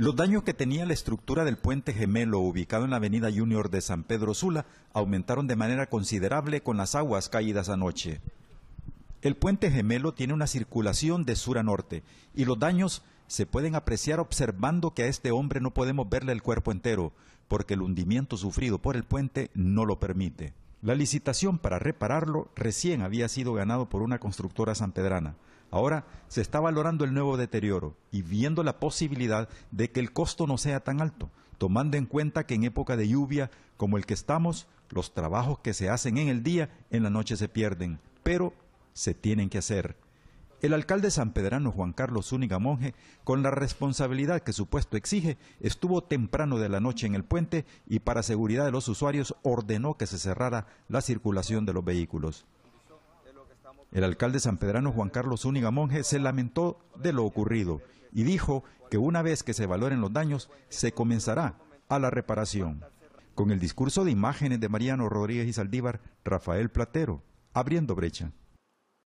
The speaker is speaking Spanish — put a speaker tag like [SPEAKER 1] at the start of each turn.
[SPEAKER 1] Los daños que tenía la estructura del puente gemelo ubicado en la avenida Junior de San Pedro Sula aumentaron de manera considerable con las aguas caídas anoche. El puente gemelo tiene una circulación de sur a norte y los daños se pueden apreciar observando que a este hombre no podemos verle el cuerpo entero porque el hundimiento sufrido por el puente no lo permite. La licitación para repararlo recién había sido ganado por una constructora sanpedrana. Ahora se está valorando el nuevo deterioro y viendo la posibilidad de que el costo no sea tan alto, tomando en cuenta que en época de lluvia como el que estamos, los trabajos que se hacen en el día en la noche se pierden, pero se tienen que hacer. El alcalde sanpedrano Juan Carlos Zúñiga Monje, con la responsabilidad que su puesto exige, estuvo temprano de la noche en el puente y para seguridad de los usuarios ordenó que se cerrara la circulación de los vehículos. El alcalde San sanpedrano Juan Carlos Zúñiga Monge se lamentó de lo ocurrido y dijo que una vez que se valoren los daños, se comenzará a la reparación. Con el discurso de imágenes de Mariano Rodríguez y Saldívar, Rafael Platero, abriendo brecha.